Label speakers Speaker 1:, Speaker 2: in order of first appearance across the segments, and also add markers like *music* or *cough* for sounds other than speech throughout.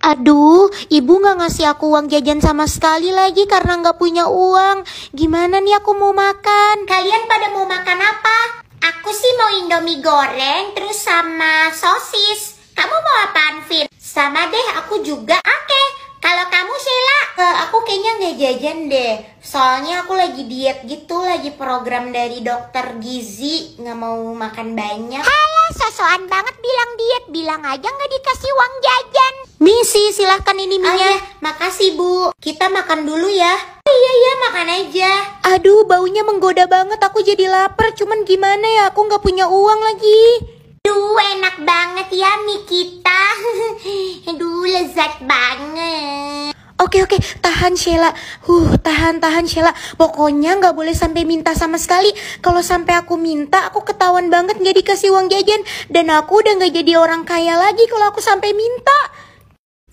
Speaker 1: Aduh, ibu gak ngasih aku uang jajan sama sekali lagi karena gak punya uang. Gimana nih aku mau makan? Kalian pada mau makan apa? Aku sih mau indomie goreng terus sama sosis. Kamu mau apaan, Vin? Sama deh, aku juga. Oke, okay. kalau kamu Sheila, uh, aku kayaknya gak jajan deh. Soalnya aku lagi diet gitu, lagi program dari dokter gizi. Gak mau makan banyak. Halah, sosokan banget bilang diet. Bilang aja gak dikasih uang jajan. Misi, silahkan ini oh minyak. Oh, ya. Makasih, Bu. Kita makan dulu ya. Oh iya, iya, makan aja. Aduh, baunya menggoda banget. Aku jadi lapar. Cuman gimana ya, aku nggak punya uang lagi. Duh, enak banget ya mie kita. Aduh, *laughs* lezat banget. Oke, oke. Tahan, Sheila. Huh, tahan, tahan, Sheila. Pokoknya nggak boleh sampai minta sama sekali. Kalau sampai aku minta, aku ketahuan banget nggak dikasih uang jajan. Dan aku udah nggak jadi orang kaya lagi kalau aku sampai minta.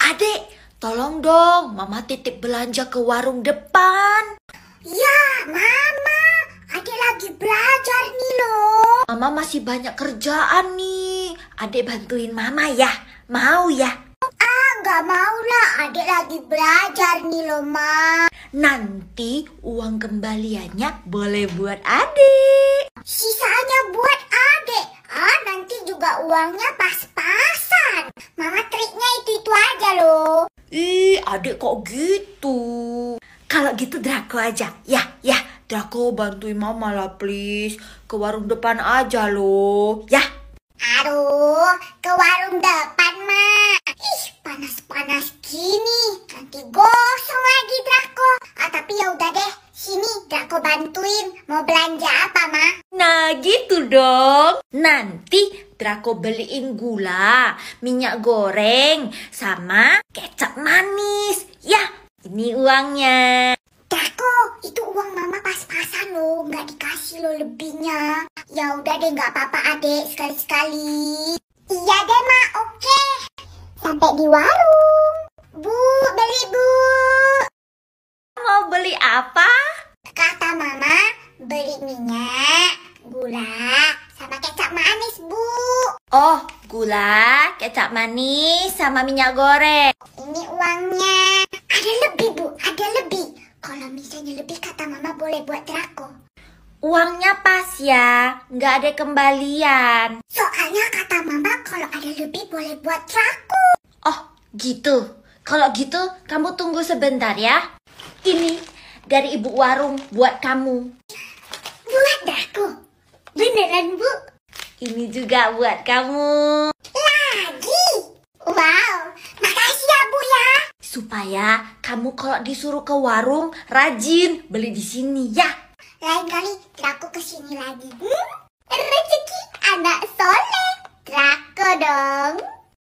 Speaker 1: Adik, tolong dong, Mama titip belanja ke warung depan.
Speaker 2: Ya, Mama. Adik lagi belajar nih loh. Mama masih banyak kerjaan nih. Adik bantuin Mama ya. Mau ya? Ah, nggak mau lah. Adik lagi belajar nih loh, Ma. Nanti uang kembaliannya boleh buat adik. Sisanya buat adik. Ah, nanti juga uangnya pas Ih, adik kok gitu? Kalau gitu Draco aja. Ya, ya. Draco bantuin mama lah please. Ke warung depan aja loh. Ya. Aduh, ke warung depan, Ma. Ih, panas-panas gini. Nanti gosong lagi Draco. Ah, tapi ya udah deh. Sini Draco bantuin. Mau belanja apa? gitu dong. Nanti Draco beliin gula, minyak goreng, sama kecap manis. Ya, ini uangnya. Draco, itu uang mama pas-pasan loh, nggak dikasih loh lebihnya. Ya udah deh, nggak apa-apa adek, sekali-sekali. Iya deh, Ma, oke. Sampai di warung. Bu, beli bu. Mau beli apa? Kata mama, beli minyak, gula sama kecap manis, Bu. Oh, gula, kecap manis, sama minyak goreng. Ini uangnya. Ada lebih, Bu. Ada lebih. Kalau misalnya lebih, kata Mama boleh buat drako. Uangnya pas ya, nggak ada kembalian. Soalnya kata Mama kalau ada lebih boleh buat drako. Oh, gitu. Kalau gitu, kamu tunggu sebentar ya. Ini dari ibu warung buat kamu beneran bu Ini juga buat kamu Lagi? Wow, makasih ya bu ya Supaya kamu kalau disuruh ke warung rajin beli di sini ya Lain kali aku kesini lagi hmm?